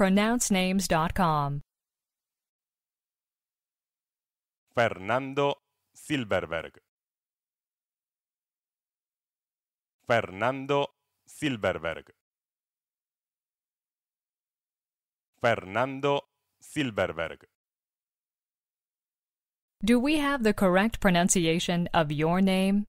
pronouncenames.com. Fernando Silverberg. Fernando Silverberg. Fernando Silverberg. Do we have the correct pronunciation of your name?